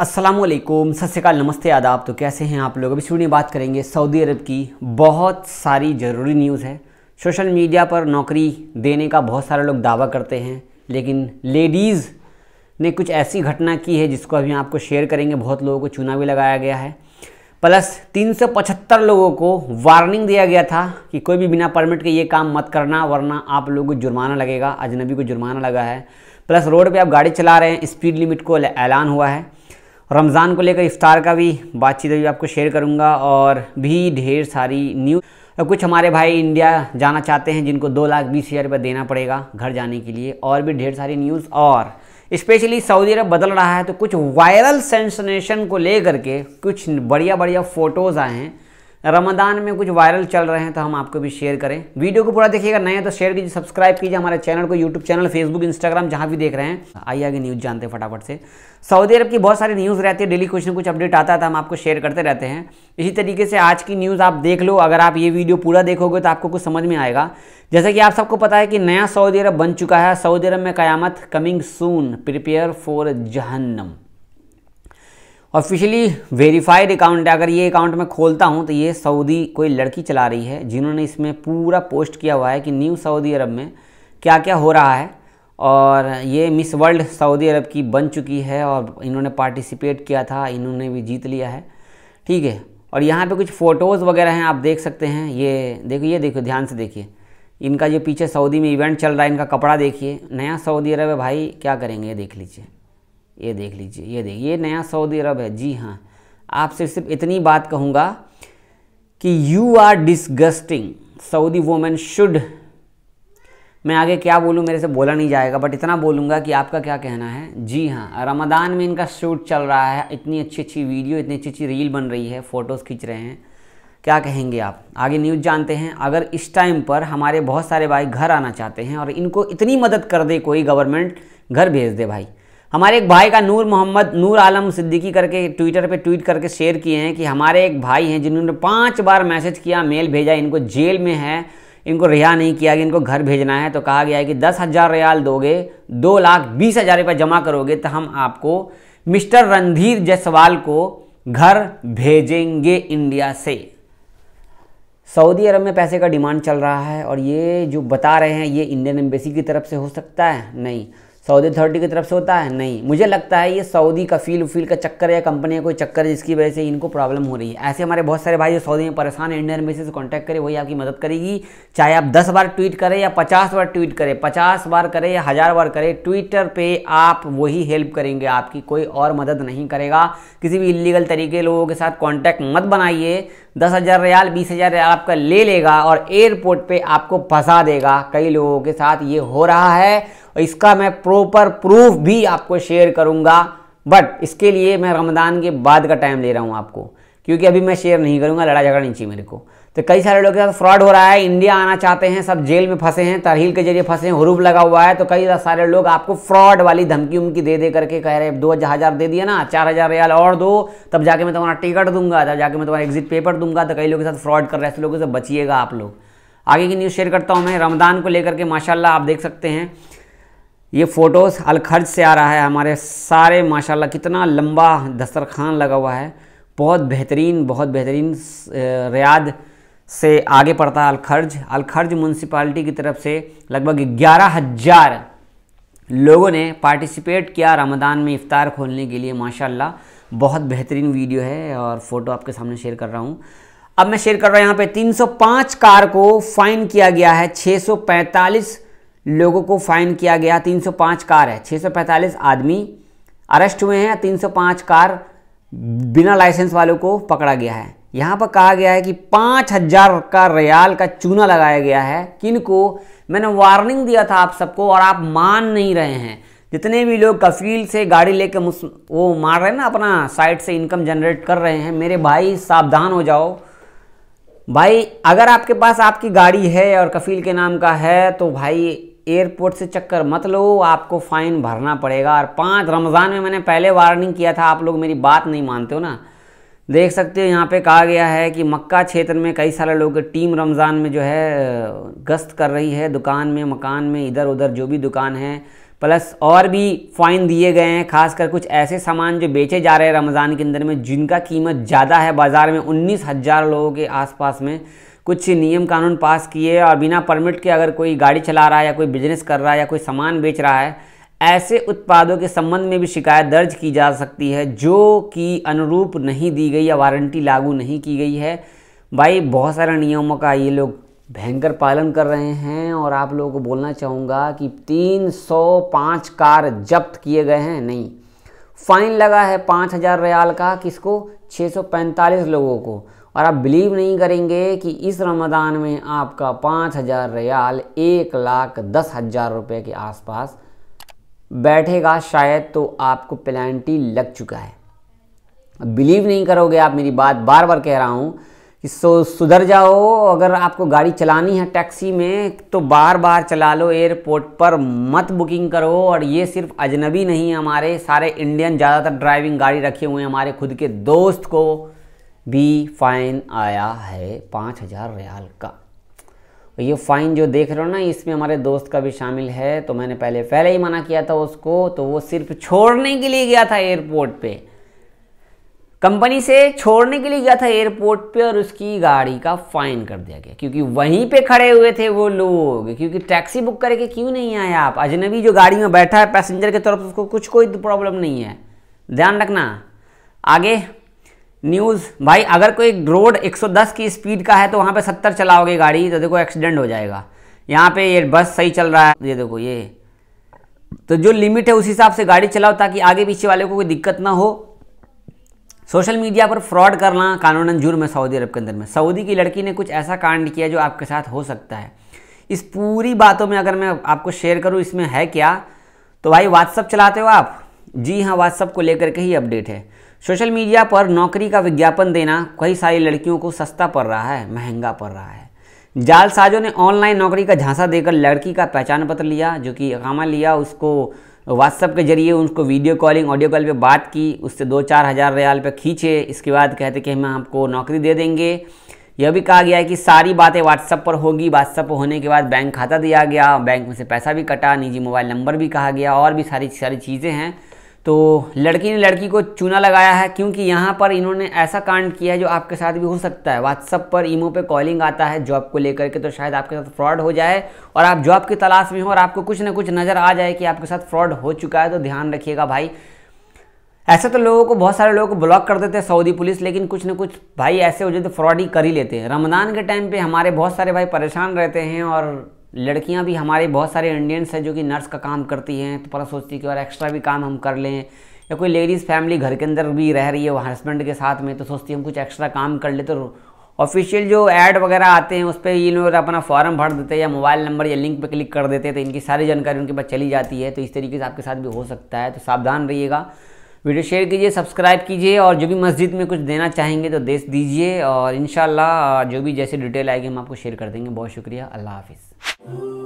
असलम सत्याकाल नमस्ते आदाब तो कैसे हैं आप लोग अभी शुरू में बात करेंगे सऊदी अरब की बहुत सारी ज़रूरी न्यूज़ है सोशल मीडिया पर नौकरी देने का बहुत सारे लोग दावा करते हैं लेकिन लेडीज़ ने कुछ ऐसी घटना की है जिसको अभी आपको शेयर करेंगे बहुत लोगों को चुना भी लगाया गया है प्लस 375 लोगों को वार्निंग दिया गया था कि कोई भी बिना परमिट के ये काम मत करना वरना आप लोगों को जुर्माना लगेगा अजनबी को जुर्माना लगा है प्लस रोड पे आप गाड़ी चला रहे हैं स्पीड लिमिट को ऐलान हुआ है रमज़ान को लेकर इफ्तार का भी बातचीत अभी आपको शेयर करूँगा और भी ढेर सारी न्यूज़ तो कुछ हमारे भाई इंडिया जाना चाहते हैं जिनको दो लाख बीस हज़ार रुपये देना पड़ेगा घर जाने के लिए और भी ढेर सारी न्यूज़ और स्पेशली सऊदी अरब बदल रहा है तो कुछ वायरल सेंसनेशन को लेकर के कुछ बढ़िया बढ़िया फ़ोटोज़ आए हैं रमदान में कुछ वायरल चल रहे हैं तो हम आपको भी शेयर करें वीडियो को पूरा देखिएगा नया तो शेयर कीजिए सब्सक्राइब कीजिए हमारे चैनल को यूट्यूब चैनल फेसबुक इंस्टाग्राम जहाँ भी देख रहे हैं आइए आगे न्यूज़ जानते हैं फटाफट से सऊदी अरब की बहुत सारी न्यूज़ रहती है डेली कुछ कुछ अपडेट आता है तो हम आपको शेयर करते रहते हैं इसी तरीके से आज की न्यूज़ आप देख लो अगर आप ये वीडियो पूरा देखोगे तो आपको कुछ समझ में आएगा जैसे कि आप सबको पता है कि नया सऊदी अरब बन चुका है सऊदी अरब में क़यामत कमिंग सून प्रिपेयर फॉर जहन्नम ऑफिशियली वेरीफाइड अकाउंट है अगर ये अकाउंट मैं खोलता हूँ तो ये सऊदी कोई लड़की चला रही है जिन्होंने इसमें पूरा पोस्ट किया हुआ है कि न्यू सऊदी अरब में क्या क्या हो रहा है और ये मिस वर्ल्ड सऊदी अरब की बन चुकी है और इन्होंने पार्टिसिपेट किया था इन्होंने भी जीत लिया है ठीक है और यहाँ पे कुछ फ़ोटोज़ वगैरह हैं आप देख सकते हैं ये देखो ये देखो ध्यान से देखिए इनका जो पीछे सऊदी में इवेंट चल रहा है इनका कपड़ा देखिए नया सऊदी अरब है भाई क्या करेंगे ये देख लीजिए ये देख लीजिए ये देखिए ये नया सऊदी अरब है जी हाँ आपसे सिर्फ इतनी बात कहूँगा कि you are disgusting Saudi women should मैं आगे क्या बोलूँ मेरे से बोला नहीं जाएगा बट इतना बोलूँगा कि आपका क्या कहना है जी हाँ रमदान में इनका शूट चल रहा है इतनी अच्छी अच्छी वीडियो इतनी अच्छी अच्छी रील बन रही है फ़ोटोज़ खींच रहे हैं क्या कहेंगे आप आगे न्यूज़ जानते हैं अगर इस टाइम पर हमारे बहुत सारे भाई घर आना चाहते हैं और इनको इतनी मदद कर दे कोई गवर्नमेंट घर भेज दे भाई हमारे एक भाई का नूर मोहम्मद नूर आलम सिद्दीकी करके ट्विटर पे ट्वीट करके शेयर किए हैं कि हमारे एक भाई हैं जिन्होंने पांच बार मैसेज किया मेल भेजा इनको जेल में है इनको रिहा नहीं किया गया इनको घर भेजना है तो कहा गया है कि दस हज़ार रियाल दोगे दो लाख बीस हज़ार रुपये जमा करोगे तो हम आपको मिस्टर रणधीर जायसवाल को घर भेजेंगे इंडिया से सऊदी अरब में पैसे का डिमांड चल रहा है और ये जो बता रहे हैं ये इंडियन एम्बेसी की तरफ से हो सकता है नहीं सऊदी अथॉरिटी की तरफ से होता है नहीं मुझे लगता है ये सऊदी कफील उफील का चक्कर या कंपनी का कोई चक्कर है जिसकी वजह से इनको प्रॉब्लम हो रही है ऐसे हमारे बहुत सारे भाई जो सऊदी में परेशान है इंडियन एम्बेसी से कॉन्टैक्ट करें वही आपकी मदद करेगी चाहे आप दस बार ट्वीट करें या पचास बार ट्वीट करें पचास बार करें या हज़ार बार करें ट्विटर पर आप वही हेल्प करेंगे आपकी कोई और मदद नहीं करेगा किसी भी इलीगल तरीके लोगों के साथ कॉन्टैक्ट मत बनाइए दस हज़ार रियाल बीस हज़ार रियाल आपका ले लेगा और एयरपोर्ट पे आपको फंसा देगा कई लोगों के साथ ये हो रहा है इसका मैं प्रॉपर प्रूफ भी आपको शेयर करूँगा बट इसके लिए मैं रमदान के बाद का टाइम ले रहा हूँ आपको क्योंकि अभी मैं शेयर नहीं करूँगा लड़ा झगड़ा नहीं चाहिए मेरे को तो कई सारे लोगों के साथ फ्रॉड हो रहा है इंडिया आना चाहते हैं सब जेल में फंसे हैं तरहील के जरिए फंसे हैं हरूप लगा हुआ है तो कई सारे लोग आपको फ्रॉड वाली धमकी उमकी दे दे करके कह रहे हैं दो हज़ार दे दिया ना चार हज़ार रियाल और दो तब जाके मैं तुम्हारा टिकट दूंगा तब जाके मैं तुम्हारा एग्जिट पेपर दूंगा तो कई लोग के साथ फ्रॉड कर रहे हैं ऐसे लोगों से बचिएगा आप लोग आगे की न्यूज़ शेयर करता हूँ मैं रमदान को लेकर के माशाला आप देख सकते हैं ये फ़ोटोज़ अलखर्ज से आ रहा है हमारे सारे माशाल्लाह कितना लंबा दस्तरखान लगा हुआ है बहुत बेहतरीन बहुत बेहतरीन रियाद से आगे पड़ता है अलखर्ज अलखर्ज म्यूनसिपाली की तरफ से लगभग ग्यारह हज़ार लोगों ने पार्टिसिपेट किया रमदान में इफ़ार खोलने के लिए माशाल्लाह बहुत बेहतरीन वीडियो है और फ़ोटो आपके सामने शेयर कर रहा हूँ अब मैं शेयर कर रहा हूँ यहाँ पे 305 कार को फाइन किया गया है 645 लोगों को फाइन किया गया 305 कार है 645 आदमी अरेस्ट हुए हैं 305 कार बिना लाइसेंस वालों को पकड़ा गया है यहाँ पर कहा गया है कि पाँच हजार का रयाल का चूना लगाया गया है किनको मैंने वार्निंग दिया था आप सबको और आप मान नहीं रहे हैं जितने भी लोग कफील से गाड़ी लेकर मुस वो मार रहे हैं ना अपना साइड से इनकम जनरेट कर रहे हैं मेरे भाई सावधान हो जाओ भाई अगर आपके पास आपकी गाड़ी है और कफील के नाम का है तो भाई एयरपोर्ट से चक्कर मत लो आपको फ़ाइन भरना पड़ेगा और पाँच रमज़ान में मैंने पहले वार्निंग किया था आप लोग मेरी बात नहीं मानते हो ना देख सकते हो यहाँ पे कहा गया है कि मक्का क्षेत्र में कई सारे लोग टीम रमज़ान में जो है गश्त कर रही है दुकान में मकान में इधर उधर जो भी दुकान है प्लस और भी फ़ाइन दिए गए हैं खासकर कुछ ऐसे सामान जो बेचे जा रहे हैं रमज़ान के अंदर में जिनका कीमत ज़्यादा है बाज़ार में उन्नीस हज़ार लोगों के आसपास में कुछ नियम कानून पास किए और बिना परमिट के अगर कोई गाड़ी चला रहा है या कोई बिजनेस कर रहा है या कोई सामान बेच रहा है ऐसे उत्पादों के संबंध में भी शिकायत दर्ज की जा सकती है जो कि अनुरूप नहीं दी गई या वारंटी लागू नहीं की गई है भाई बहुत सारे नियमों का ये लोग भयंकर पालन कर रहे हैं और आप लोगों को बोलना चाहूँगा कि 305 कार जब्त किए गए हैं नहीं फाइन लगा है पाँच हज़ार रियाल का किसको 645 लोगों को और आप बिलीव नहीं करेंगे कि इस रमदान में आपका पाँच हज़ार रियाल एक लाख दस हज़ार रुपये के आसपास बैठेगा शायद तो आपको पेनल्टी लग चुका है बिलीव नहीं करोगे आप मेरी बात बार बार कह रहा हूँ कि सो सुधर जाओ अगर आपको गाड़ी चलानी है टैक्सी में तो बार बार चला लो एयरपोर्ट पर मत बुकिंग करो और ये सिर्फ अजनबी नहीं हमारे सारे इंडियन ज़्यादातर ड्राइविंग गाड़ी रखे हुए हैं हमारे खुद के दोस्त को भी फ़ाइन आया है पाँच हज़ार रियाल का तो ये फ़ाइन जो देख रहे हो ना इसमें हमारे दोस्त का भी शामिल है तो मैंने पहले पहले ही मना किया था उसको तो वो सिर्फ छोड़ने के लिए गया था एयरपोर्ट पे कंपनी से छोड़ने के लिए गया था एयरपोर्ट पे और उसकी गाड़ी का फ़ाइन कर दिया गया क्योंकि वहीं पे खड़े हुए थे वो लोग क्योंकि टैक्सी बुक करके क्यों नहीं आए आप अजनबी जो गाड़ी में बैठा है पैसेंजर के तरफ उसको कुछ कोई तो प्रॉब्लम नहीं है ध्यान रखना आगे न्यूज़ भाई अगर कोई रोड 110 की स्पीड का है तो वहाँ पे 70 चलाओगे गाड़ी तो देखो एक्सीडेंट हो जाएगा यहाँ पे ये बस सही चल रहा है ये देखो ये तो जो लिमिट है उस हिसाब से गाड़ी चलाओ ताकि आगे पीछे वाले को कोई दिक्कत ना हो सोशल मीडिया पर फ्रॉड करना कानून जुर्म है सऊदी अरब के अंदर में सऊदी की लड़की ने कुछ ऐसा कांड किया जो आपके साथ हो सकता है इस पूरी बातों में अगर मैं आपको शेयर करूँ इसमें है क्या तो भाई व्हाट्सअप चलाते हो आप जी हाँ व्हाट्सअप को लेकर के ही अपडेट है सोशल मीडिया पर नौकरी का विज्ञापन देना कई सारी लड़कियों को सस्ता पड़ रहा है महंगा पड़ रहा है जालसाजों ने ऑनलाइन नौकरी का झांसा देकर लड़की का पहचान पत्र लिया जो कि अकामा लिया उसको व्हाट्सअप के जरिए उनको वीडियो कॉलिंग ऑडियो कॉल पे बात की उससे दो चार हज़ार रियाल पे खींचे इसके बाद कहते कि हम आपको नौकरी दे देंगे यह भी कहा गया है कि सारी बातें व्हाट्सअप पर होगी व्हाट्सअप होने के बाद बैंक खाता दिया गया बैंक में से पैसा भी कटा निजी मोबाइल नंबर भी कहा गया और भी सारी सारी चीज़ें हैं तो लड़की ने लड़की को चूना लगाया है क्योंकि यहाँ पर इन्होंने ऐसा कांड किया है जो आपके साथ भी हो सकता है व्हाट्सअप पर ईमो पे कॉलिंग आता है जॉब को लेकर के तो शायद आपके साथ फ्रॉड हो जाए और आप जॉब की तलाश में हो और आपको कुछ ना कुछ नज़र आ जाए कि आपके साथ फ्रॉड हो चुका है तो ध्यान रखिएगा भाई ऐसे तो लोगों को बहुत सारे लोगों को ब्लॉक कर देते हैं सऊदी पुलिस लेकिन कुछ ना कुछ भाई ऐसे हो जाते तो फ्रॉड ही कर ही लेते हैं रमज़ान के टाइम पर हमारे बहुत सारे भाई परेशान रहते हैं और लड़कियां भी हमारे बहुत सारे इंडियंस हैं जो कि नर्स का काम करती हैं तो पता सोचती है कि और एक्स्ट्रा भी काम हम कर लें या कोई लेडीज़ फैमिली घर के अंदर भी रह रही है वो हस्बैंड के साथ में तो सोचती हम कुछ एक्स्ट्रा काम कर लेते तो ऑफिशियल जो ऐड वगैरह आते हैं उस पर ये लोग अपना फॉर्म भर देते हैं या मोबाइल नंबर या लिंक पर क्लिक कर देते हैं तो इनकी सारी जानकारी उनके पास चली जाती है तो इस तरीके से आपके साथ भी हो सकता है तो सावधान रहिएगा वीडियो शेयर कीजिए सब्सक्राइब कीजिए और जो भी मस्जिद में कुछ देना चाहेंगे तो दे दीजिए और इन जो भी जैसे डिटेल आएगी हम आपको शेयर कर देंगे बहुत शुक्रिया अल्लाह हाफिज़ Ooh.